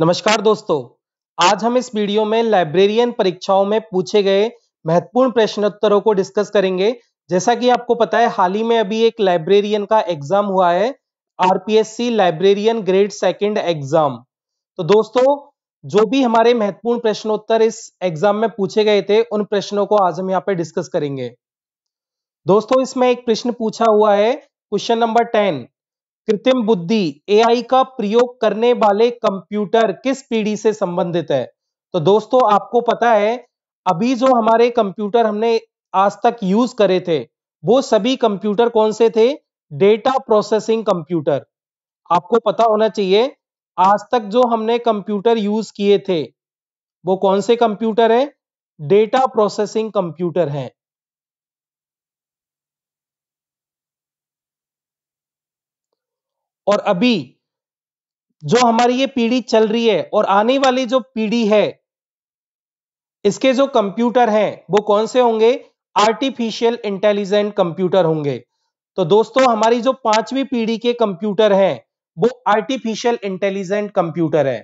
नमस्कार दोस्तों आज हम इस वीडियो में लाइब्रेरियन परीक्षाओं में पूछे गए महत्वपूर्ण प्रश्नोत्तरों को डिस्कस करेंगे जैसा कि आपको पता है हाल ही में अभी एक लाइब्रेरियन का एग्जाम हुआ है RPSC librarian grade second exam तो दोस्तों जो भी हमारे महत्वपूर्ण प्रश्नोत्तर इस एग्जाम में पूछे गए थे उन प्रश्नों को आज हम यहाँ पे डिस्कस करेंगे दोस्तों इसमें एक प्रश्न पूछा हुआ है क्वेश्चन नंबर टेन कृत्रिम बुद्धि एआई का प्रयोग करने वाले कंप्यूटर किस पीढ़ी से संबंधित है तो दोस्तों आपको पता है अभी जो हमारे कंप्यूटर हमने आज तक यूज करे थे वो सभी कंप्यूटर कौन से थे डेटा प्रोसेसिंग कंप्यूटर आपको पता होना चाहिए आज तक जो हमने कंप्यूटर यूज किए थे वो कौन से कंप्यूटर है डेटा प्रोसेसिंग कंप्यूटर है और अभी जो हमारी ये पीढ़ी चल रही है और आने वाली जो पीढ़ी है इसके जो कंप्यूटर हैं वो कौन से होंगे आर्टिफिशियल इंटेलिजेंट कंप्यूटर होंगे तो दोस्तों हमारी जो पांचवी पीढ़ी के कंप्यूटर हैं वो आर्टिफिशियल इंटेलिजेंट कंप्यूटर है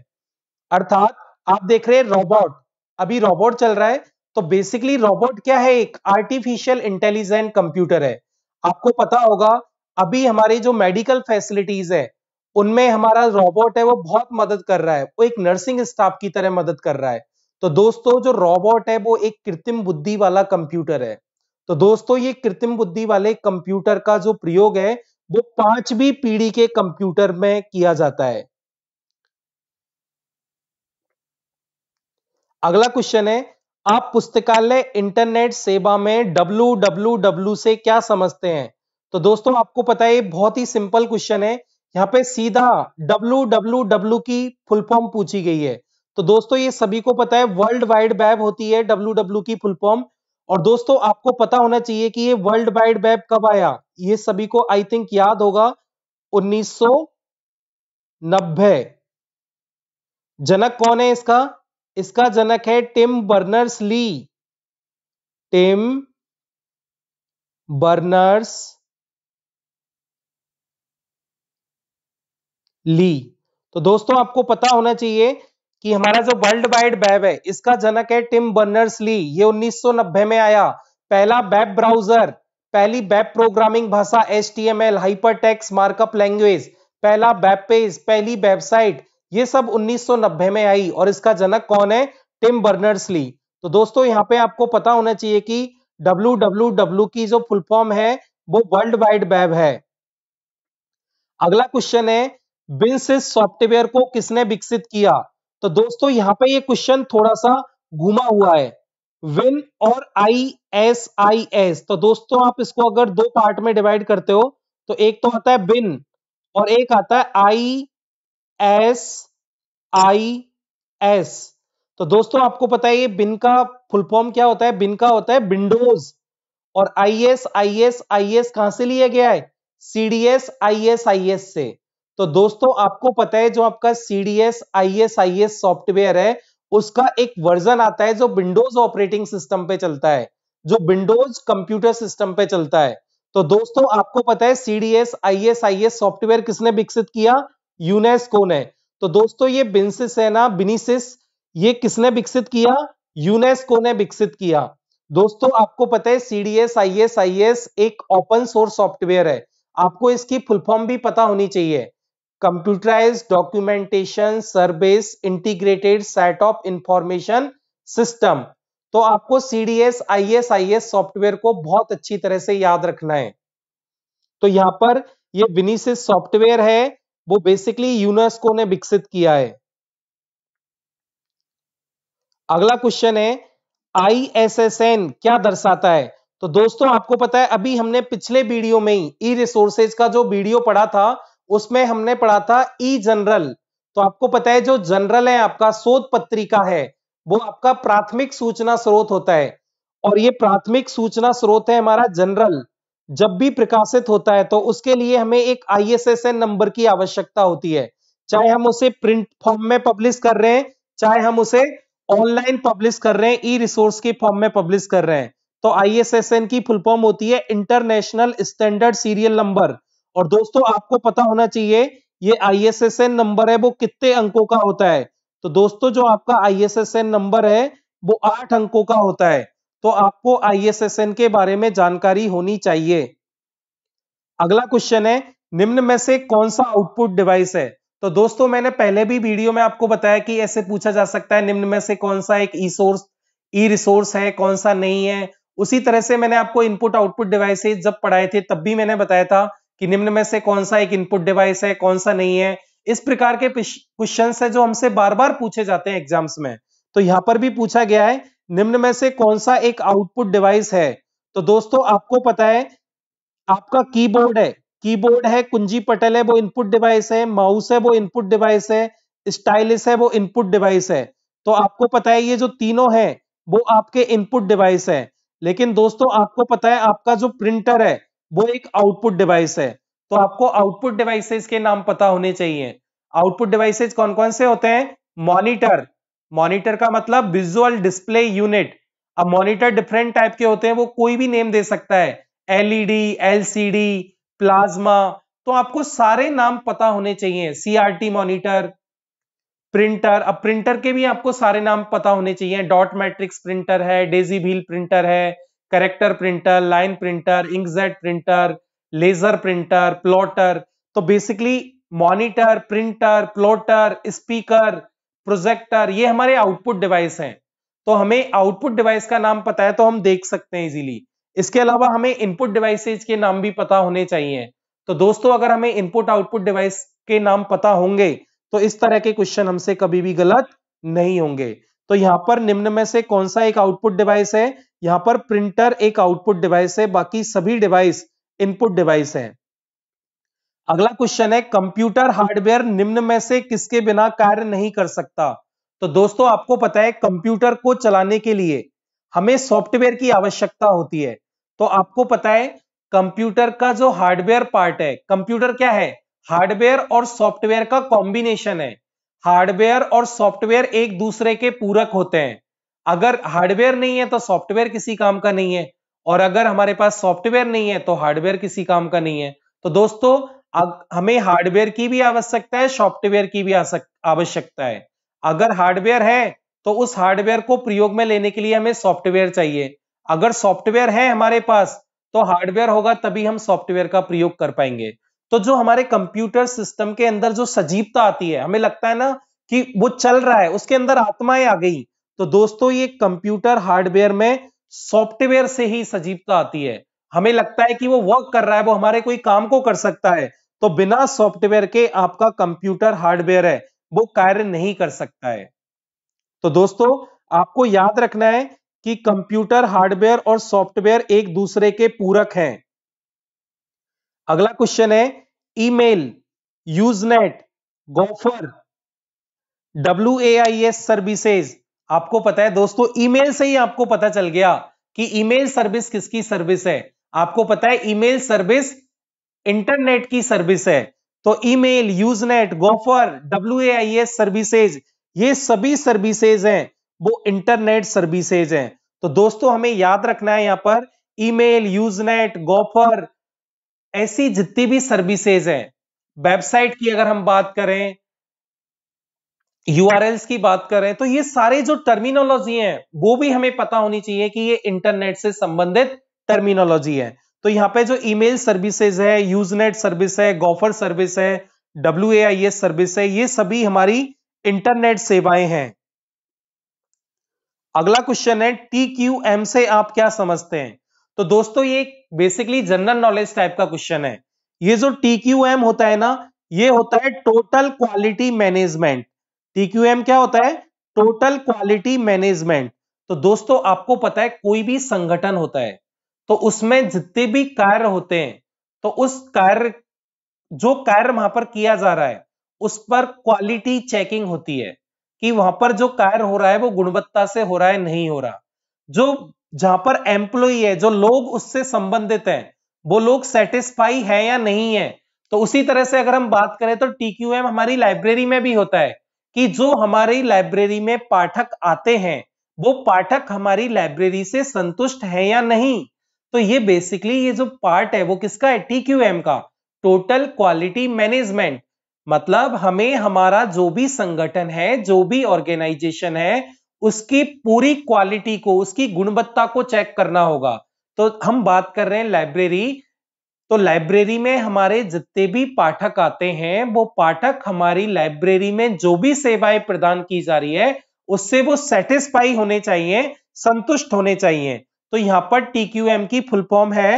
अर्थात आप देख रहे हैं रोबोट अभी रोबोट चल रहा है तो बेसिकली रोबोट क्या है एक आर्टिफिशियल इंटेलिजेंट कंप्यूटर है आपको पता होगा अभी हमारी जो मेडिकल फैसिलिटीज है उनमें हमारा रोबोट है वो बहुत मदद कर रहा है वो एक नर्सिंग स्टाफ की तरह मदद कर रहा है तो दोस्तों जो रोबोट है वो एक कृत्रिम बुद्धि वाला कंप्यूटर है तो दोस्तों ये कृत्रिम बुद्धि वाले कंप्यूटर का जो प्रयोग है वो पांचवी पीढ़ी के कंप्यूटर में किया जाता है अगला क्वेश्चन है आप पुस्तकालय इंटरनेट सेवा में डब्ल्यू से क्या समझते हैं तो दोस्तों आपको पता है बहुत ही सिंपल क्वेश्चन है यहाँ पे सीधा डब्ल्यू डब्ल्यू डब्ल्यू की फुल फॉर्म पूछी गई है तो दोस्तों ये सभी को पता है वर्ल्ड वाइड वेब होती है डब्ल्यू डब्लू की फुल फॉर्म और दोस्तों आपको पता होना चाहिए कि ये वर्ल्ड वाइड वेब कब आया ये सभी को आई थिंक याद होगा उन्नीस जनक कौन है इसका इसका जनक है Tim Berners Lee Tim Berners Lee तो दोस्तों आपको पता होना चाहिए कि हमारा जो वर्ल्ड वाइड वेब है इसका जनक है टिम बर्नर्स ली ये 1990 में आया पहला वेब ब्राउजर पहली वेब प्रोग्रामिंग भाषा S T M L hyper text markup language पहला वेब पेज पहली वेबसाइट ये सब 1990 में आई और इसका जनक कौन है टिम बर्नर्स ली तो दोस्तों यहाँ पे आपको पता होना चाहिए कि डब्ल्यू की जो फुल फॉर्म है वो वर्ल्ड वाइड वेब है अगला क्वेश्चन है बिनसिस सॉफ्टवेयर को किसने विकसित किया तो दोस्तों यहां पे ये क्वेश्चन थोड़ा सा घुमा हुआ है विन और आई एस आई एस तो दोस्तों आप इसको अगर दो पार्ट में डिवाइड करते हो तो एक तो आता है बिन और एक आता है आई एस आई एस तो दोस्तों आपको पता है ये बिन का फुल फॉर्म क्या होता है बिन का होता है विंडोज और I S I S I S कहां से लिया गया है C D S I S I S से तो दोस्तों आपको पता है जो आपका C D S I S I S software है उसका एक वर्जन आता है जो विंडोज ऑपरेटिंग सिस्टम पे चलता है जो विंडोज कंप्यूटर सिस्टम पे चलता है तो दोस्तों आपको पता है C D S I S I S software किसने विकसित किया यूनेस्को ने तो दोस्तों ये बिन्सिस है ना बिनिसिस ये किसने विकसित किया यूनेस्को ने विकसित किया दोस्तों आपको पता है C D S I S I S एक ओपन सोर्स सॉफ्टवेयर है आपको इसकी फुल फॉर्म भी पता होनी चाहिए computerized documentation service integrated set of information system तो आपको C D S I S I S software को बहुत अच्छी तरह से याद रखना है तो यहां पर ये विनीसिस सॉफ्टवेयर है वो बेसिकली यूनेस्को ने विकसित किया है अगला क्वेश्चन है एन क्या दर्शाता है तो दोस्तों आपको पता है अभी हमने पिछले वीडियो में ही ई रिसोर्सेज का जो वीडियो पढ़ा था उसमें हमने पढ़ा था ई e जनरल तो आपको पता है जो जनरल है आपका शोध पत्रिका है वो आपका प्राथमिक सूचना स्रोत होता है और ये प्राथमिक सूचना स्रोत है हमारा जनरल जब भी प्रकाशित होता है तो उसके लिए हमें एक एन नंबर की आवश्यकता होती है चाहे हम उसे प्रिंट फॉर्म में पब्लिश कर रहे हैं चाहे हम उसे ऑनलाइन पब्लिश कर रहे हैं ई रिसोर्स के फॉर्म में पब्लिश कर रहे हैं तो एन की फुल फॉर्म होती है इंटरनेशनल स्टैंडर्ड सीरियल नंबर और दोस्तों आपको पता होना चाहिए ये आई नंबर है वो कितने अंकों का होता है तो दोस्तों जो आपका आई नंबर है वो आठ अंकों का होता है तो आपको आई के बारे में जानकारी होनी चाहिए अगला क्वेश्चन है निम्न में से कौन सा आउटपुट डिवाइस है तो दोस्तों मैंने पहले भी वीडियो में आपको बताया कि ऐसे पूछा जा सकता है निम्न में से कौन सा एक ई सोर्स ई रिसोर्स है कौन सा नहीं है उसी तरह से मैंने आपको इनपुट आउटपुट डिवाइसेज जब पढ़ाए थे तब भी मैंने बताया था कि निम्न में से कौन सा एक इनपुट डिवाइस है कौन सा नहीं है इस प्रकार के क्वेश्चन है जो हमसे बार बार पूछे जाते हैं एग्जाम्स में तो यहां पर भी पूछा गया है निम्न में से कौन सा एक आउटपुट डिवाइस है तो दोस्तों आपको पता है आपका कीबोर्ड है कीबोर्ड है कुंजी पटल है वो इनपुट डिवाइस है माउस है वो इनपुट डिवाइस है स्टाइलिस है वो इनपुट डिवाइस है तो आपको पता है ये जो तीनों है वो आपके इनपुट डिवाइस है लेकिन दोस्तों आपको पता है आपका जो प्रिंटर है वो एक आउटपुट डिवाइस है तो आपको आउटपुट डिवाइसेस के नाम पता होने चाहिए आउटपुट डिवाइसेज कौन कौन से होते हैं मॉनिटर मॉनिटर का मतलब विजुअल डिस्प्ले यूनिट अब मॉनिटर डिफरेंट टाइप के होते हैं वो कोई भी नेम दे सकता है एलईडी एलसीडी प्लाज्मा तो आपको सारे नाम पता होने चाहिए सीआरटी मॉनिटर प्रिंटर अब प्रिंटर के भी आपको सारे नाम पता होने चाहिए डॉट मैट्रिक्स प्रिंटर है डेजी भील प्रिंटर है character printer line printer inkjet printer laser printer plotter तो basically monitor printer plotter speaker projector ये हमारे आउटपुट डिवाइस हैं तो हमें आउटपुट डिवाइस का नाम पता है तो हम देख सकते हैं इजीली इसके अलावा हमें इनपुट डिवाइसेज के नाम भी पता होने चाहिए तो दोस्तों अगर हमें इनपुट आउटपुट डिवाइस के नाम पता होंगे तो इस तरह के क्वेश्चन हमसे कभी भी गलत नहीं होंगे तो यहां पर निम्न में से कौन सा एक आउटपुट डिवाइस है यहां पर प्रिंटर एक आउटपुट डिवाइस है बाकी सभी डिवाइस इनपुट डिवाइस है अगला क्वेश्चन है कंप्यूटर हार्डवेयर निम्न में से किसके बिना कार्य नहीं कर सकता तो दोस्तों आपको पता है कंप्यूटर को चलाने के लिए हमें सॉफ्टवेयर की आवश्यकता होती है तो आपको पता है कंप्यूटर का जो हार्डवेयर पार्ट है कंप्यूटर क्या है हार्डवेयर और सॉफ्टवेयर का कॉम्बिनेशन है हार्डवेयर और सॉफ्टवेयर एक दूसरे के पूरक होते हैं अगर हार्डवेयर नहीं है तो सॉफ्टवेयर किसी काम का नहीं है और अगर हमारे पास सॉफ्टवेयर नहीं है तो हार्डवेयर किसी काम का नहीं है तो दोस्तों हमें हार्डवेयर की भी आवश्यकता है सॉफ्टवेयर की भी आवश्यकता है अगर हार्डवेयर है तो उस हार्डवेयर को प्रयोग में लेने के लिए हमें सॉफ्टवेयर चाहिए अगर सॉफ्टवेयर है हमारे पास तो हार्डवेयर होगा तभी हम सॉफ्टवेयर का प्रयोग कर पाएंगे तो जो हमारे कंप्यूटर सिस्टम के अंदर जो सजीवता आती है हमें लगता है ना कि वो चल रहा है उसके अंदर आत्माएं आ गई तो दोस्तों ये कंप्यूटर हार्डवेयर में सॉफ्टवेयर से ही सजीवता आती है हमें लगता है कि वो वर्क कर रहा है वो हमारे कोई काम को कर सकता है तो बिना सॉफ्टवेयर के आपका कंप्यूटर हार्डवेयर है वो कार्य नहीं कर सकता है तो दोस्तों आपको याद रखना है कि कंप्यूटर हार्डवेयर और सॉफ्टवेयर एक दूसरे के पूरक हैं अगला क्वेश्चन है email Usenet gopher W A I S services आपको पता है दोस्तों ईमेल से ही आपको पता चल गया कि ईमेल सर्विस किसकी सर्विस है आपको पता है ईमेल सर्विस इंटरनेट की सर्विस है तो email Usenet gopher W A I S services ये सभी सर्विसेज हैं वो इंटरनेट सर्विसेज हैं तो दोस्तों हमें याद रखना है यहां पर ईमेल यूजनेट गोफर ऐसी जितनी भी सर्विसेज हैं वेबसाइट की अगर हम बात करें यूआरएल्स की बात करें तो ये सारे जो टर्मिनोलॉजी हैं वो भी हमें पता होनी चाहिए कि ये इंटरनेट से संबंधित टर्मिनोलॉजी है तो यहाँ पे जो ईमेल सर्विसेज है यूजनेट सर्विस है गोफर सर्विस है डब्ल्यू सर्विस है ये सभी हमारी इंटरनेट सेवाएं हैं अगला क्वेश्चन है टी से आप क्या समझते हैं तो दोस्तों ये बेसिकली जनरल नॉलेज टाइप का क्वेश्चन है ये जो टीक्यूएम होता है ना ये होता है टोटल क्वालिटी मैनेजमेंट टीक्यूएम क्या होता है टोटल क्वालिटी मैनेजमेंट तो दोस्तों आपको पता है कोई भी संगठन होता है तो उसमें जितने भी कार्य होते हैं तो उस कार्य जो कार्य वहां पर किया जा रहा है उस पर क्वालिटी चेकिंग होती है कि वहां पर जो कार्य हो रहा है वो गुणवत्ता से हो रहा है नहीं हो रहा जो जहां पर एम्प्लॉई है जो लोग उससे संबंधित हैं वो लोग सेटिस्फाई है या नहीं है तो उसी तरह से अगर हम बात करें तो टीक्यूएम हमारी लाइब्रेरी में भी होता है कि जो हमारी लाइब्रेरी में पाठक आते हैं वो पाठक हमारी लाइब्रेरी से संतुष्ट है या नहीं तो ये बेसिकली ये जो पार्ट है वो किसका है टीक्यूएम का टोटल क्वालिटी मैनेजमेंट मतलब हमें हमारा जो भी संगठन है जो भी ऑर्गेनाइजेशन है उसकी पूरी क्वालिटी को उसकी गुणवत्ता को चेक करना होगा तो हम बात कर रहे हैं लाइब्रेरी तो लाइब्रेरी में हमारे जितने भी पाठक आते हैं वो पाठक हमारी लाइब्रेरी में जो भी सेवाएं प्रदान की जा रही है उससे वो सेटिस्फाई होने चाहिए संतुष्ट होने चाहिए तो यहां पर एम की फुल फॉर्म है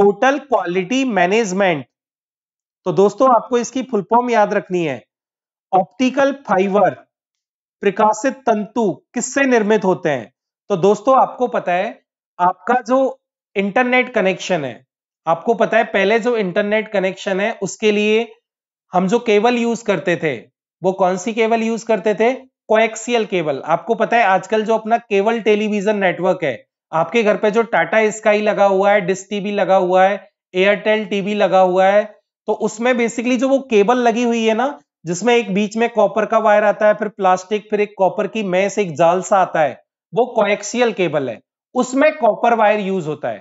टोटल क्वालिटी मैनेजमेंट तो दोस्तों आपको इसकी फुल फॉर्म याद रखनी है ऑप्टिकल फाइबर प्रकाशित तंतु किससे निर्मित होते हैं तो दोस्तों आपको पता है आपका जो इंटरनेट कनेक्शन है आपको पता है पहले जो इंटरनेट कनेक्शन है उसके लिए हम जो केबल यूज करते थे वो कौन सी केबल यूज करते थे कोएक्सियल केबल आपको पता है आजकल जो अपना केबल टेलीविजन नेटवर्क है आपके घर पे जो टाटा स्काई लगा हुआ है डिस टीवी लगा हुआ है एयरटेल टीवी लगा हुआ है तो उसमें बेसिकली जो वो केबल लगी हुई है ना जिसमें एक बीच में कॉपर का वायर आता है फिर प्लास्टिक फिर एक कॉपर की मैस एक जाल सा आता है वो कोएक्सियल केबल है उसमें कॉपर वायर यूज होता है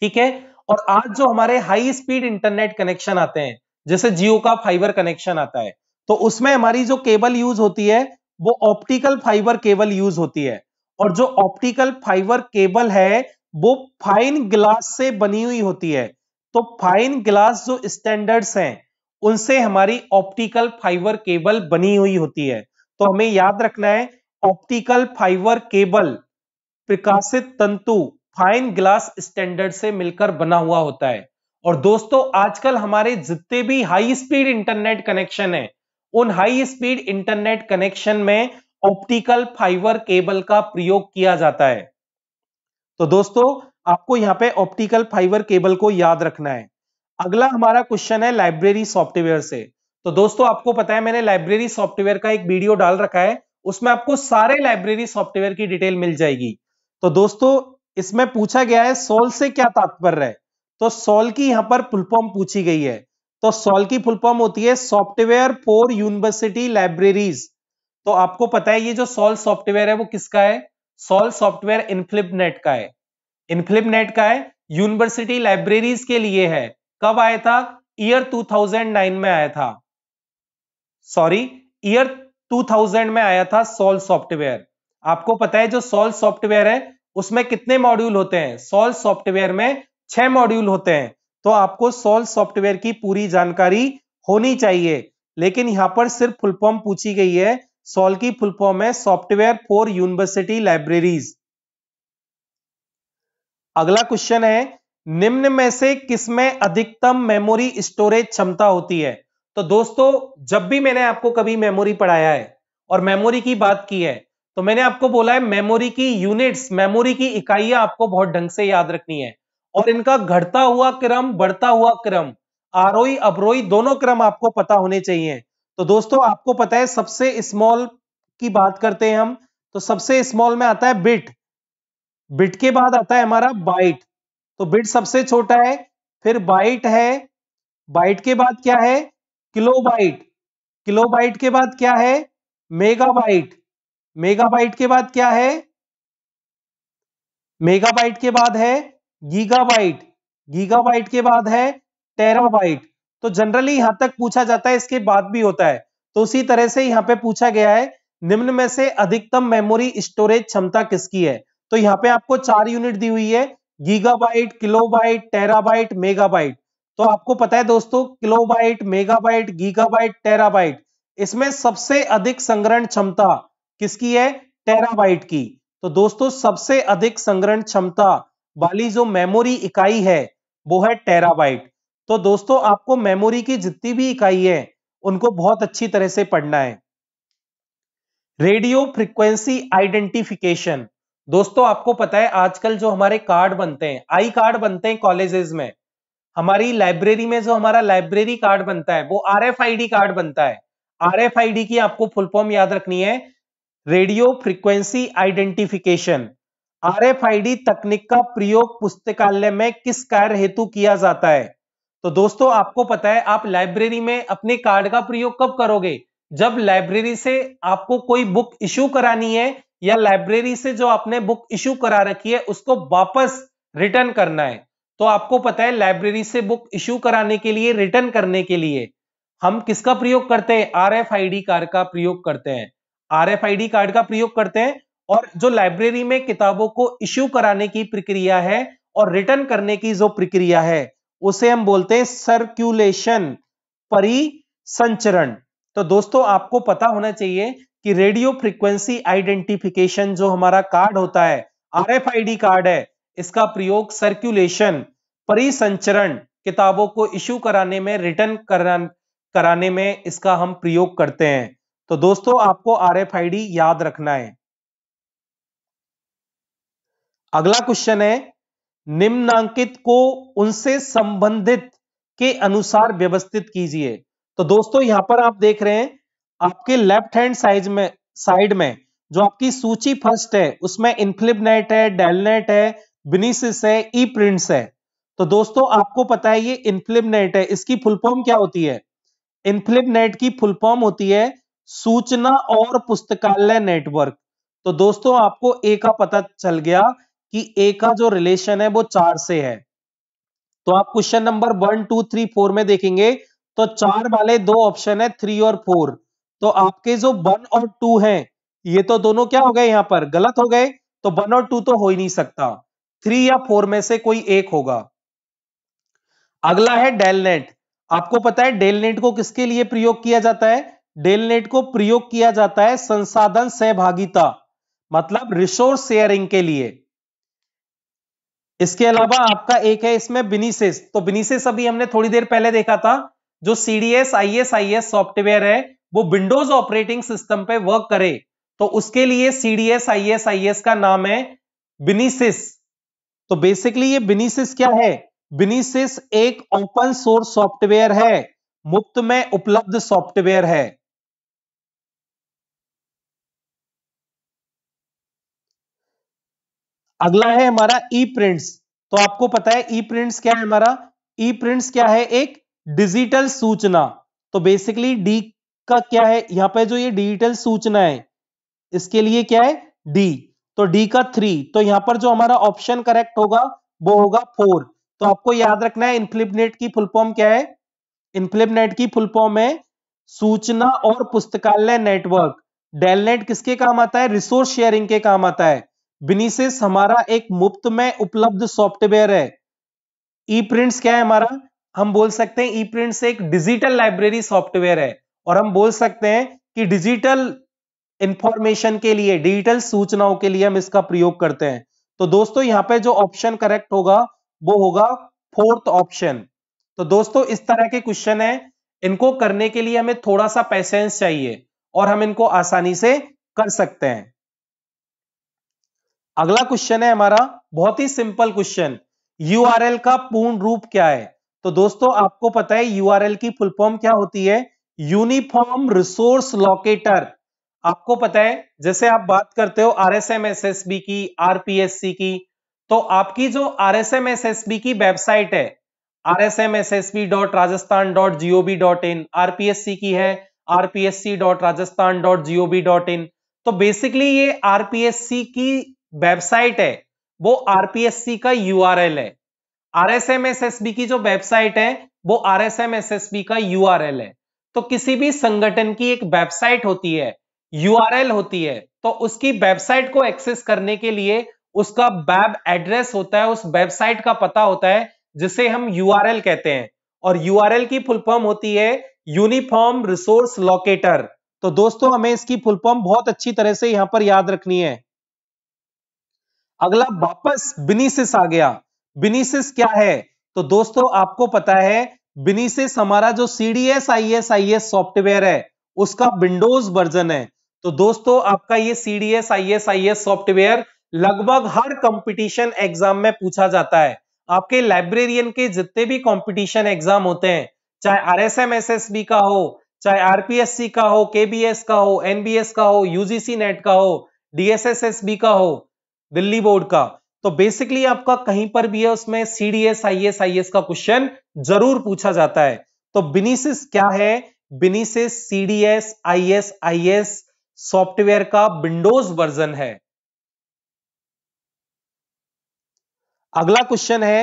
ठीक है और आज जो हमारे हाई स्पीड इंटरनेट कनेक्शन आते हैं जैसे जियो का फाइबर कनेक्शन आता है तो उसमें हमारी जो केबल यूज होती है वो ऑप्टिकल फाइबर केबल यूज होती है और जो ऑप्टिकल फाइबर केबल है वो फाइन ग्लास से बनी हुई होती है तो फाइन ग्लास जो स्टैंडर्ड्स हैं उनसे हमारी ऑप्टिकल फाइबर केबल बनी हुई होती है तो हमें याद रखना है ऑप्टिकल फाइबर केबल प्रकाशित तंतु फाइन ग्लास स्टैंडर्ड से मिलकर बना हुआ होता है और दोस्तों आजकल हमारे जितने भी हाई स्पीड इंटरनेट कनेक्शन है उन हाई स्पीड इंटरनेट कनेक्शन में ऑप्टिकल फाइबर केबल का प्रयोग किया जाता है तो दोस्तों आपको यहां पे ऑप्टिकल फाइबर केबल को याद रखना है अगला हमारा क्वेश्चन है लाइब्रेरी सॉफ्टवेयर से तो दोस्तों आपको पता है मैंने लाइब्रेरी सॉफ्टवेयर का एक वीडियो डाल रखा है उसमें आपको सारे लाइब्रेरी सॉफ्टवेयर की डिटेल मिल जाएगी तो दोस्तों इसमें पूछा गया है सोल से क्या तात्पर्य है तो सोल की यहां पर फुलफॉर्म पूछी गई है तो सोल की फुलफॉर्म होती है सॉफ्टवेयर फॉर यूनिवर्सिटी लाइब्रेरीज तो आपको पता है ये जो सोल सॉफ्टवेयर है वो किसका है सोल सॉफ्टवेयर इनफ्लिप नेट का है इनफ्लिप नेट का है यूनिवर्सिटी लाइब्रेरीज के लिए है कब आया था ईयर 2009 में आया था सॉरी ईयर 2000 में आया था सोल सॉफ्टवेयर आपको पता है जो सोल सॉफ्टवेयर है उसमें कितने मॉड्यूल होते हैं सोल सॉफ्टवेयर में छह मॉड्यूल होते हैं तो आपको सोल सॉफ्टवेयर की पूरी जानकारी होनी चाहिए लेकिन यहां पर सिर्फ फुल फॉर्म पूछी गई है सोल की फुल फॉर्म है सॉफ्टवेयर फॉर यूनिवर्सिटी लाइब्रेरीज अगला क्वेश्चन है निम्न में से किसमें अधिकतम मेमोरी स्टोरेज क्षमता होती है तो दोस्तों जब भी मैंने आपको कभी मेमोरी पढ़ाया है और मेमोरी की बात की है तो मैंने आपको बोला है मेमोरी की यूनिट्स मेमोरी की इकाइयां आपको बहुत ढंग से याद रखनी है और इनका घटता हुआ क्रम बढ़ता हुआ क्रम आरोही अवरोही दोनों क्रम आपको पता होने चाहिए तो दोस्तों आपको पता है सबसे स्मॉल की बात करते हैं हम तो सबसे स्मॉल में आता है बिट बिट के बाद आता है हमारा बाइट तो बिट सबसे छोटा है फिर बाइट है बाइट के बाद क्या है किलोबाइट किलोबाइट के बाद क्या है मेगाबाइट मेगाबाइट के बाद क्या है मेगाबाइट के बाद है गीगाबाइट गीगाबाइट के बाद है टेराबाइट तो जनरली यहां तक पूछा जाता है इसके बाद भी होता है तो उसी तरह से यहां पे पूछा गया है निम्न में से अधिकतम मेमोरी स्टोरेज क्षमता किसकी है तो यहां पे आपको चार यूनिट दी हुई है गीगाबाइट किलोबाइट टेराबाइट मेगाबाइट तो आपको पता है दोस्तों किलोबाइट मेगाबाइट गीगाबाइट टेराबाइट इसमें सबसे अधिक संग्रहण क्षमता किसकी है टेराबाइट की तो दोस्तों सबसे अधिक संग्रहण क्षमता वाली जो मेमोरी इकाई है वो है टेराबाइट तो दोस्तों आपको मेमोरी की जितनी भी इकाई है उनको बहुत अच्छी तरह से पढ़ना है रेडियो फ्रिक्वेंसी आइडेंटिफिकेशन दोस्तों आपको पता है आजकल जो हमारे कार्ड बनते हैं आई कार्ड बनते हैं कॉलेजेस में हमारी लाइब्रेरी में जो हमारा लाइब्रेरी कार्ड बनता है वो आर कार्ड बनता है आर की आपको फुल फॉर्म याद रखनी है रेडियो फ्रीक्वेंसी आइडेंटिफिकेशन आर तकनीक का प्रयोग पुस्तकालय में किस कार्य हेतु किया जाता है तो दोस्तों आपको पता है आप लाइब्रेरी में अपने कार्ड का प्रयोग कब करोगे जब लाइब्रेरी से आपको कोई बुक इश्यू करानी है या लाइब्रेरी से जो आपने बुक इश्यू करा रखी है उसको वापस रिटर्न करना है तो आपको पता है लाइब्रेरी से बुक इश्यू कराने के लिए रिटर्न करने के लिए हम किसका प्रयोग करते हैं R F I D card का प्रयोग करते हैं R F I D card का प्रयोग करते हैं और जो लाइब्रेरी में किताबों को इश्यू कराने की प्रक्रिया है और रिटर्न करने की जो प्रक्रिया है उसे हम बोलते हैं सर्क्यूलेशन परिसंचरण तो दोस्तों आपको पता होना चाहिए कि रेडियो फ्रिक्वेंसी आइडेंटिफिकेशन जो हमारा कार्ड होता है डी कार्ड है इसका प्रयोग सर्कुलेशन परिसंचरण किताबों को इश्यू कराने में रिटर्न कराने में इसका हम प्रयोग करते हैं तो दोस्तों आपको डी याद रखना है अगला क्वेश्चन है निम्नांकित को उनसे संबंधित के अनुसार व्यवस्थित कीजिए तो दोस्तों यहां पर आप देख रहे हैं आपके लेफ्ट हैंड साइज में साइड में जो आपकी सूची फर्स्ट है उसमें इनफ्लिपनेट है डेलनेट है बिनिसिस है ई प्रिंट्स है तो दोस्तों आपको पता है ये इनफ्लिपनेट है इसकी फुल फॉर्म क्या होती है इनफ्लिपनेट की फुल फॉर्म होती है सूचना और पुस्तकालय नेटवर्क तो दोस्तों आपको ए का पता चल गया कि ए का जो रिलेशन है वो चार से है तो आप question number one two three four में देखेंगे तो चार वाले दो ऑप्शन है थ्री और फोर तो आपके जो वन और टू है ये तो दोनों क्या हो गए यहां पर गलत हो गए तो वन और टू तो हो ही नहीं सकता थ्री या फोर में से कोई एक होगा अगला है डेलनेट आपको पता है डेलनेट को किसके लिए प्रयोग किया जाता है डेलनेट को प्रयोग किया जाता है संसाधन सहभागिता मतलब रिसोर्स शेयरिंग के लिए इसके अलावा आपका एक है इसमें बिनीसेस तो बिनीसेस अभी हमने थोड़ी देर पहले देखा था जो सीडीएस आईएस आईएस सॉफ्टवेयर है वो विंडोज ऑपरेटिंग सिस्टम पे वर्क करे तो उसके लिए एस आई एस का नाम है बिनीसिस तो बेसिकली ये बिनीसिस क्या है बिनीसिस एक ओपन सोर्स सॉफ्टवेयर है मुफ्त में उपलब्ध सॉफ्टवेयर है अगला है हमारा ई प्रिंट्स तो आपको पता है ई प्रिंट्स क्या है हमारा ई प्रिंट्स क्या है एक डिजिटल सूचना तो बेसिकली डी इसका क्या है यहाँ पे जो ये डिजिटल सूचना है इसके लिए क्या है डी तो डी का थ्री तो यहाँ पर जो हमारा ऑप्शन करेक्ट होगा वो होगा फोर तो आपको याद रखना है इन्फ्लिपनेट की फुल फॉर्म क्या है इन्फ्लिपनेट की फुल फॉर्म है सूचना और पुस्तकालय नेटवर्क डेलनेट किसके काम आता है रिसोर्स शेयरिंग के काम आता है बिनीसेस हमारा एक मुफ्त में उपलब्ध सॉफ्टवेयर है ई e प्रिंट्स क्या है हमारा हम बोल सकते हैं ई e प्रिंट्स एक डिजिटल लाइब्रेरी सॉफ्टवेयर है और हम बोल सकते हैं कि डिजिटल इंफॉर्मेशन के लिए डिजिटल सूचनाओं के लिए हम इसका प्रयोग करते हैं तो दोस्तों यहां पे जो ऑप्शन करेक्ट होगा वो होगा फोर्थ ऑप्शन तो दोस्तों इस तरह के क्वेश्चन है इनको करने के लिए हमें थोड़ा सा पैसेंस चाहिए और हम इनको आसानी से कर सकते हैं अगला क्वेश्चन है हमारा बहुत ही सिंपल क्वेश्चन यूआरएल का पूर्ण रूप क्या है तो दोस्तों आपको पता है यूआरएल की फुल फॉर्म क्या होती है यूनिफॉर्म रिसोर्स लॉकेटर आपको पता है जैसे आप बात करते हो आर एस की आरपीएससी की तो आपकी जो आर की वेबसाइट है R S M S S B dot Rajasthan dot B dot in RPSC की है C dot Rajasthan dot B dot in तो बेसिकली ये आरपीएससी की वेबसाइट है वो आरपीएससी का यूआरएल है आरएसएमएसएसबी की जो वेबसाइट है वो आरएसएमएसएसबी का यूआरएल है तो किसी भी संगठन की एक वेबसाइट होती है यूआरएल होती है तो उसकी वेबसाइट को एक्सेस करने के लिए उसका वेब एड्रेस होता है उस वेबसाइट का पता होता है जिसे हम यूआरएल कहते हैं और यूआरएल की फुल फॉर्म होती है यूनिफॉर्म रिसोर्स लोकेटर तो दोस्तों हमें इसकी फुल फॉर्म बहुत अच्छी तरह से यहां पर याद रखनी है अगला वापस बिनीसिस आ गया बिनीसिस क्या है तो दोस्तों आपको पता है बिनीसिस हमारा जो C D S I S I S software है उसका विंडोज वर्जन है तो दोस्तों आपका ये C D S I S I S software लगभग हर कंपटीशन एग्जाम में पूछा जाता है आपके लाइब्रेरियन के जितने भी कंपटीशन एग्जाम होते हैं चाहे R S M S S B का हो चाहे आरपीएससी का हो एस का हो एनबीएस का हो यूजीसी नेट का हो डीएसएसएसबी का हो दिल्ली बोर्ड का तो बेसिकली आपका कहीं पर भी है उसमें सीडीएस आई एस का क्वेश्चन जरूर पूछा जाता है तो बिनीसिस क्या है WINISIS CDS IAS IAS software का विंडोज वर्जन है अगला क्वेश्चन है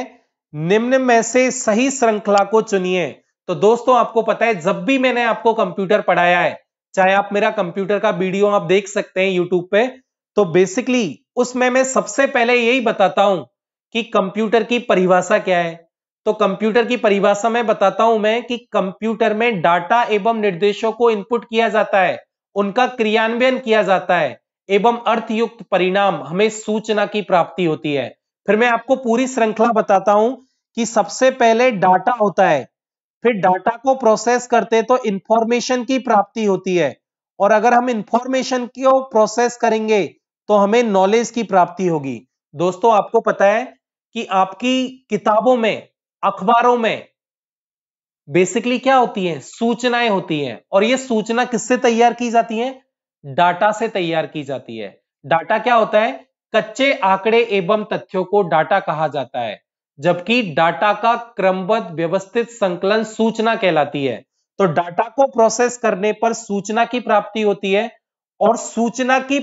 निम्न में से सही श्रृंखला को चुनिए तो दोस्तों आपको पता है जब भी मैंने आपको कंप्यूटर पढ़ाया है चाहे आप मेरा कंप्यूटर का वीडियो आप देख सकते हैं यूट्यूब पे तो बेसिकली उसमें मैं सबसे पहले यही बताता हूं कि कंप्यूटर की परिभाषा क्या है तो कंप्यूटर की परिभाषा में बताता हूं मैं कि कंप्यूटर में डाटा एवं निर्देशों को इनपुट किया जाता है उनका क्रियान्वयन किया जाता है एवं अर्थयुक्त परिणाम हमें सूचना की प्राप्ति होती है फिर मैं आपको पूरी श्रृंखला बताता हूं कि सबसे पहले डाटा होता है फिर डाटा को प्रोसेस करते तो इंफॉर्मेशन की प्राप्ति होती है और अगर हम इंफॉर्मेशन को प्रोसेस करेंगे तो हमें नॉलेज की प्राप्ति होगी दोस्तों आपको पता है कि आपकी किताबों में अखबारों में बेसिकली क्या होती है सूचनाएं होती हैं और ये सूचना किससे तैयार की जाती है डाटा से तैयार की जाती है डाटा क्या होता है कच्चे आंकड़े एवं तथ्यों को डाटा कहा जाता है जबकि डाटा का क्रमबद्ध व्यवस्थित संकलन सूचना कहलाती है तो डाटा को प्रोसेस करने पर सूचना की प्राप्ति होती है और सूचना की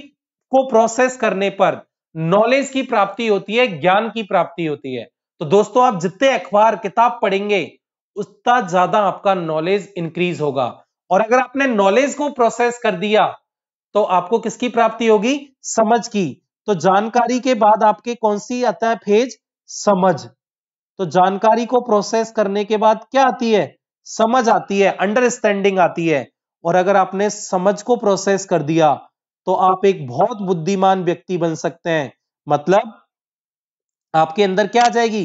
को प्रोसेस करने पर नॉलेज की प्राप्ति होती है ज्ञान की प्राप्ति होती है तो दोस्तों आप जितने अखबार किताब पढ़ेंगे उतना ज्यादा आपका नॉलेज इंक्रीज होगा और अगर आपने नॉलेज को प्रोसेस कर दिया तो आपको किसकी प्राप्ति होगी समझ की तो जानकारी के बाद आपके कौन सी आता है फेज समझ तो जानकारी को प्रोसेस करने के बाद क्या आती है समझ आती है अंडरस्टैंडिंग आती है और अगर आपने समझ को प्रोसेस कर दिया तो आप एक बहुत बुद्धिमान व्यक्ति बन सकते हैं मतलब आपके अंदर क्या आ जाएगी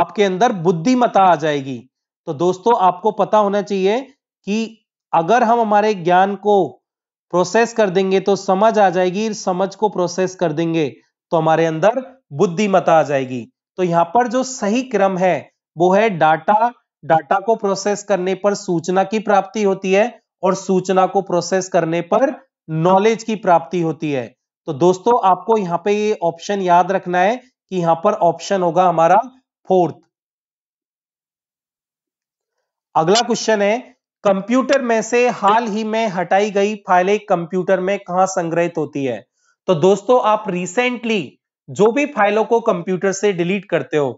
आपके अंदर बुद्धिमता आ जाएगी तो दोस्तों आपको पता होना चाहिए कि अगर हम हमारे ज्ञान को प्रोसेस कर देंगे तो समझ आ जाएगी समझ को प्रोसेस कर देंगे तो हमारे अंदर बुद्धिमता आ जाएगी तो यहां पर जो सही क्रम है वो है डाटा डाटा को प्रोसेस करने पर सूचना की प्राप्ति होती है और सूचना को प्रोसेस करने पर नॉलेज की प्राप्ति होती है तो दोस्तों आपको यहां पे ये ऑप्शन याद रखना है कि यहां पर ऑप्शन होगा हमारा फोर्थ अगला क्वेश्चन है कंप्यूटर में से हाल ही में हटाई गई फाइलें कंप्यूटर में कहा संग्रहित होती है तो दोस्तों आप रिसेंटली जो भी फाइलों को कंप्यूटर से डिलीट करते हो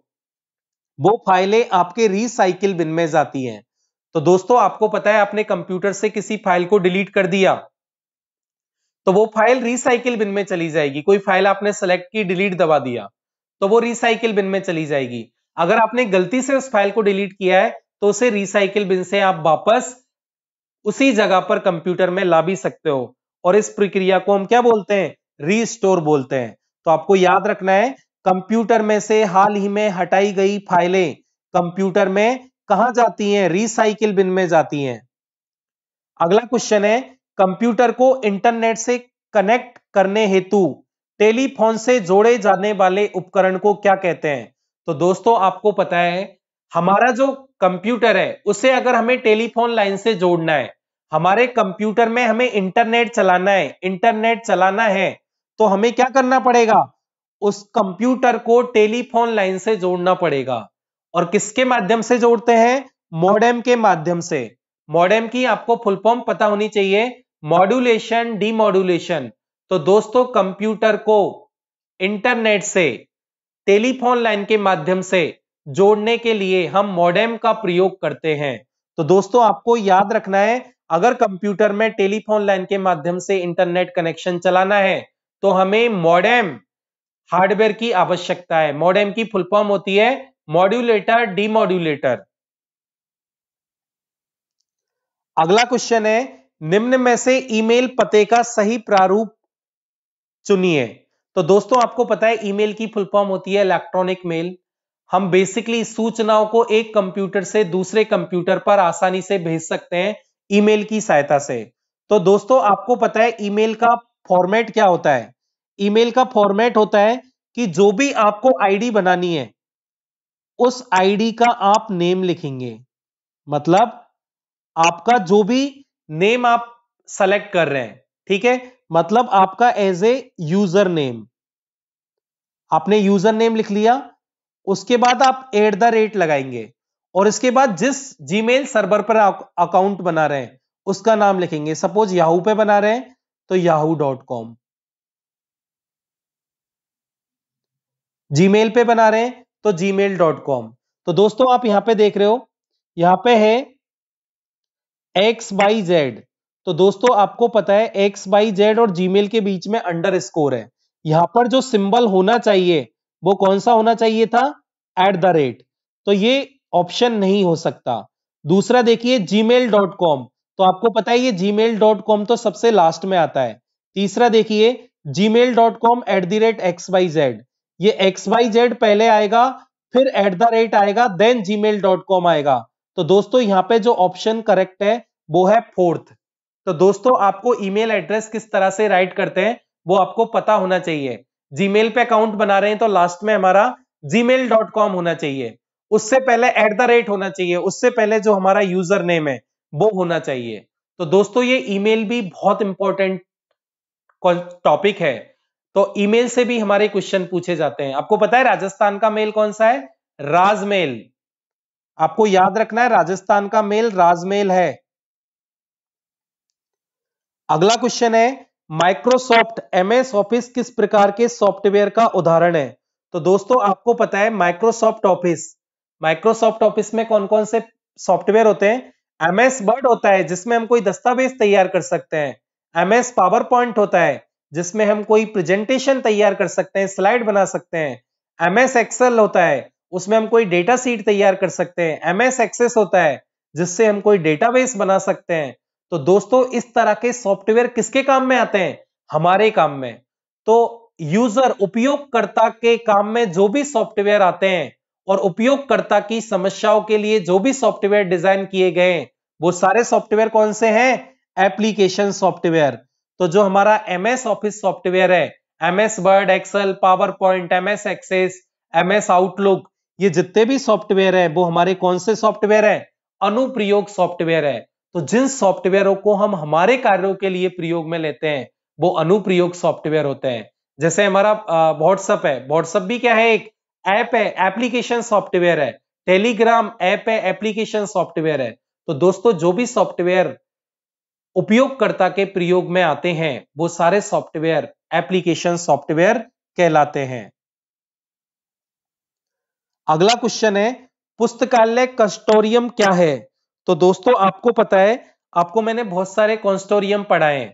वो फाइलें आपके रिसाइकिल बिन में जाती हैं तो दोस्तों आपको पता है आपने कंप्यूटर से किसी फाइल को डिलीट कर दिया तो वो फाइल रिसाइकिल बिन में चली जाएगी कोई फाइल आपने सेलेक्ट की डिलीट दबा दिया तो वो रिसाइकिल बिन में चली जाएगी अगर आपने गलती से उस फाइल को डिलीट किया है तो उसे रिसाइकिल बिन से आप वापस उसी जगह पर कंप्यूटर में ला भी सकते हो और इस प्रक्रिया को हम क्या बोलते हैं रीस्टोर बोलते हैं तो आपको याद रखना है कंप्यूटर में से हाल ही में हटाई गई फाइलें कंप्यूटर में कहा जाती हैं रिसाइकिल बिन में जाती हैं अगला क्वेश्चन है कंप्यूटर को इंटरनेट से कनेक्ट करने हेतु टेलीफोन से जोड़े जाने वाले उपकरण को क्या कहते हैं तो दोस्तों आपको पता है हमारा जो कंप्यूटर है उसे अगर हमें टेलीफोन लाइन से जोड़ना है हमारे कंप्यूटर में हमें इंटरनेट चलाना है इंटरनेट चलाना है तो हमें क्या करना पड़ेगा उस कंप्यूटर को टेलीफोन लाइन से जोड़ना पड़ेगा और किसके माध्यम से जोड़ते हैं मॉडेम के माध्यम से मॉडेम की आपको फुल फॉर्म पता होनी चाहिए मॉड्यूलेशन मॉड्यूलेशन तो दोस्तों कंप्यूटर को इंटरनेट से टेलीफोन लाइन के माध्यम से जोड़ने के लिए हम मॉडेम का प्रयोग करते हैं तो दोस्तों आपको याद रखना है अगर कंप्यूटर में टेलीफोन लाइन के माध्यम से इंटरनेट कनेक्शन चलाना है तो हमें मॉडेम हार्डवेयर की आवश्यकता है मॉडेम की फुल फॉर्म होती है मॉड्यूलेटर मॉड्यूलेटर अगला क्वेश्चन है निम्न में से ईमेल पते का सही प्रारूप चुनिए तो दोस्तों आपको पता है ईमेल की फुल फॉर्म होती है इलेक्ट्रॉनिक मेल हम बेसिकली सूचनाओं को एक कंप्यूटर से दूसरे कंप्यूटर पर आसानी से भेज सकते हैं ईमेल की सहायता से तो दोस्तों आपको पता है ईमेल का फॉर्मेट क्या होता है ईमेल का फॉर्मेट होता है कि जो भी आपको आईडी बनानी है उस आईडी का आप नेम लिखेंगे मतलब आपका जो भी नेम आप सेलेक्ट कर रहे हैं ठीक है मतलब आपका एज ए यूजर नेम आपने यूजर नेम लिख लिया उसके बाद आप एट द रेट लगाएंगे और इसके बाद जिस जीमेल सर्वर पर अकाउंट बना रहे हैं उसका नाम लिखेंगे सपोज याहू पे बना रहे हैं तो याहू डॉट कॉम जीमेल पे बना रहे हैं तो जीमेल डॉट कॉम तो दोस्तों आप यहां पे देख रहे हो यहां पे है एक्स बाई जेड तो दोस्तों आपको पता है एक्स बाई जेड और जीमेल के बीच में अंडर स्कोर है यहां पर जो सिंबल होना चाहिए वो कौन सा होना चाहिए था एट द रेट तो ये ऑप्शन नहीं हो सकता दूसरा देखिए जीमेल डॉट कॉम तो आपको पता है ये जीमेल डॉट कॉम तो सबसे लास्ट में आता है तीसरा देखिए Gmail dot com at the rate X Y Z ये एक्स बाई जेड पहले आएगा फिर एट द रेट आएगा देन जीमेल डॉट कॉम आएगा तो दोस्तों यहाँ पे जो ऑप्शन करेक्ट है वो है फोर्थ तो दोस्तों आपको ईमेल एड्रेस किस तरह से राइट करते हैं वो आपको पता होना चाहिए जीमेल पे अकाउंट बना रहे हैं तो लास्ट में हमारा जीमेल डॉट कॉम होना चाहिए उससे पहले एट द रेट होना चाहिए उससे पहले जो हमारा यूजर नेम है वो होना चाहिए तो दोस्तों ये ईमेल भी बहुत इंपॉर्टेंट टॉपिक है तो ईमेल से भी हमारे क्वेश्चन पूछे जाते हैं आपको पता है राजस्थान का मेल कौन सा है राजमेल आपको याद रखना है राजस्थान का मेल राजमेल है अगला क्वेश्चन है माइक्रोसॉफ्ट एमएस ऑफिस किस प्रकार के सॉफ्टवेयर का उदाहरण है तो दोस्तों आपको पता है माइक्रोसॉफ्ट ऑफिस माइक्रोसॉफ्ट ऑफिस में कौन कौन से सॉफ्टवेयर होते हैं एमएस वर्ड होता है जिसमें हम कोई दस्तावेज तैयार कर सकते हैं एमएस पावर पॉइंट होता है जिसमें हम कोई प्रेजेंटेशन तैयार कर सकते हैं स्लाइड बना सकते हैं एमएस एक्सेल होता है उसमें हम कोई डेटा सीट तैयार कर सकते हैं एमएस एक्सेस होता है जिससे हम कोई डेटाबेस बना सकते हैं तो दोस्तों इस तरह के सॉफ्टवेयर किसके काम में आते हैं हमारे काम में तो यूजर उपयोगकर्ता के काम में जो भी सॉफ्टवेयर आते हैं और उपयोगकर्ता की समस्याओं के लिए जो भी सॉफ्टवेयर डिजाइन किए गए वो सारे सॉफ्टवेयर कौन से हैं एप्लीकेशन सॉफ्टवेयर तो जो हमारा एमएस ऑफिस सॉफ्टवेयर है MS Word Excel PowerPoint MS Access MS Outlook ये जितने भी सॉफ्टवेयर है वो हमारे कौन से सॉफ्टवेयर है अनुप्रयोग सॉफ्टवेयर है तो जिन सॉफ्टवेयरों को हम हमारे कार्यों के लिए प्रयोग में लेते हैं वो अनुप्रयोग सॉफ्टवेयर होते हैं जैसे हमारा व्हाट्सअप है व्हाट्सअप भी क्या है एक ऐप है एप्लीकेशन सॉफ्टवेयर है टेलीग्राम ऐप है एप्लीकेशन सॉफ्टवेयर है तो दोस्तों जो भी सॉफ्टवेयर उपयोगकर्ता के प्रयोग में आते हैं वो सारे सॉफ्टवेयर एप्लीकेशन सॉफ्टवेयर कहलाते हैं अगला क्वेश्चन है पुस्तकालय कस्टोरियम क्या है तो दोस्तों आपको पता है आपको मैंने बहुत सारे कॉन्स्टोरियम पढ़ाए हैं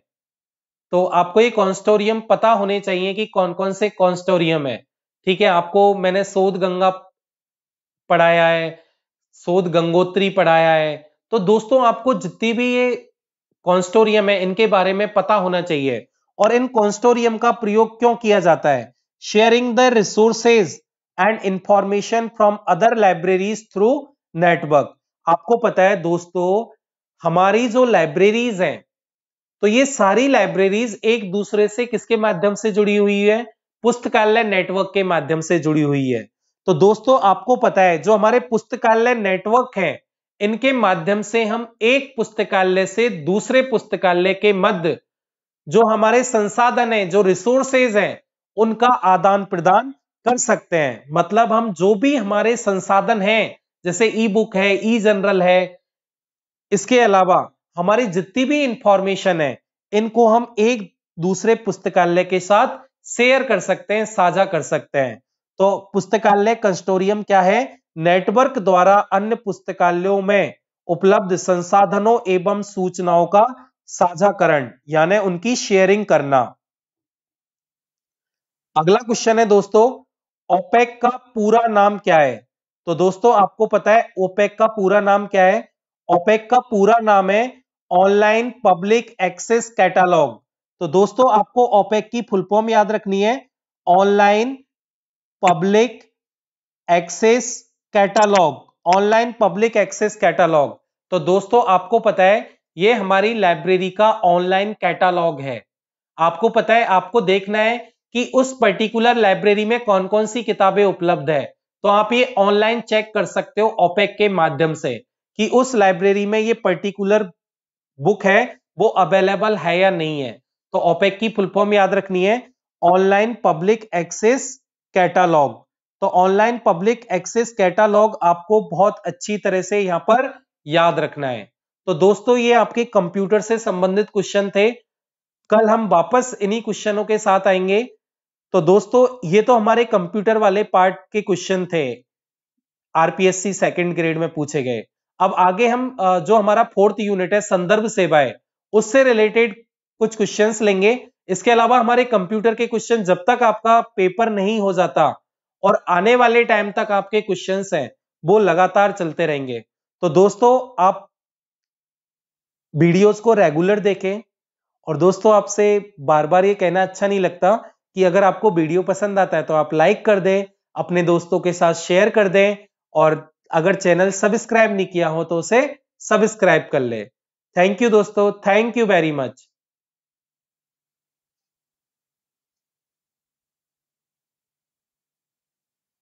तो आपको ये कॉन्स्टोरियम पता होने चाहिए कि कौन कौन से कॉन्स्टोरियम है ठीक है आपको मैंने शोध गंगा पढ़ाया है शोध गंगोत्री पढ़ाया है तो दोस्तों आपको जितनी भी ये कॉन्स्टोरियम है इनके बारे में पता होना चाहिए और इन कॉन्स्टोरियम का प्रयोग क्यों किया जाता है sharing the resources and information from other libraries through network आपको पता है दोस्तों हमारी जो लाइब्रेरीज हैं तो ये सारी लाइब्रेरीज एक दूसरे से किसके माध्यम से जुड़ी हुई है पुस्तकालय नेटवर्क के माध्यम से जुड़ी हुई है तो दोस्तों आपको पता है जो हमारे पुस्तकालय नेटवर्क है इनके माध्यम से हम एक पुस्तकालय से दूसरे पुस्तकालय के मध्य जो हमारे संसाधन है जो रिसोर्सेज हैं उनका आदान प्रदान कर सकते हैं मतलब हम जो भी हमारे संसाधन हैं जैसे ई बुक है ई जनरल है इसके अलावा हमारी जितनी भी इंफॉर्मेशन है इनको हम एक दूसरे पुस्तकालय के साथ शेयर कर सकते हैं साझा कर सकते हैं तो पुस्तकालय कंस्टोरियम क्या है नेटवर्क द्वारा अन्य पुस्तकालयों में उपलब्ध संसाधनों एवं सूचनाओं का साझाकरण यानी उनकी शेयरिंग करना अगला क्वेश्चन है दोस्तों ओपेक का पूरा नाम क्या है तो दोस्तों आपको पता है ओपेक का पूरा नाम क्या है ओपेक का पूरा नाम है ऑनलाइन पब्लिक एक्सेस कैटालॉग तो दोस्तों आपको ओपेक की फुल फॉर्म याद रखनी है online public access catalogue online public access catalogue तो दोस्तों आपको पता है ये हमारी लाइब्रेरी का ऑनलाइन कैटालॉग है आपको पता है आपको देखना है कि उस पर्टिकुलर लाइब्रेरी में कौन कौन सी किताबें उपलब्ध है तो आप ये ऑनलाइन चेक कर सकते हो ओपेक के माध्यम से कि उस लाइब्रेरी में ये पर्टिकुलर बुक है वो अवेलेबल है या नहीं है तो ओपेक की फुल फॉर्म याद रखनी है ऑनलाइन पब्लिक एक्सेस कैटालॉग तो ऑनलाइन पब्लिक एक्सेस कैटालॉग आपको बहुत अच्छी तरह से यहाँ पर याद रखना है तो दोस्तों ये आपके कंप्यूटर से संबंधित क्वेश्चन थे कल हम वापस इन्हीं क्वेश्चनों के साथ आएंगे तो दोस्तों ये तो हमारे कंप्यूटर वाले पार्ट के क्वेश्चन थे आरपीएससी सेकंड ग्रेड में पूछे गए अब आगे हम जो हमारा फोर्थ यूनिट है संदर्भ सेवाएं उससे रिलेटेड कुछ क्वेश्चंस लेंगे इसके अलावा हमारे कंप्यूटर के क्वेश्चन जब तक आपका पेपर नहीं हो जाता और आने वाले टाइम तक आपके क्वेश्चंस हैं वो लगातार चलते रहेंगे तो दोस्तों आप वीडियोस को रेगुलर देखें और दोस्तों आपसे बार बार ये कहना अच्छा नहीं लगता कि अगर आपको वीडियो पसंद आता है तो आप लाइक कर दें अपने दोस्तों के साथ शेयर कर दें और अगर चैनल सब्सक्राइब नहीं किया हो तो उसे सब्सक्राइब कर ले थैंक यू दोस्तों थैंक यू वेरी मच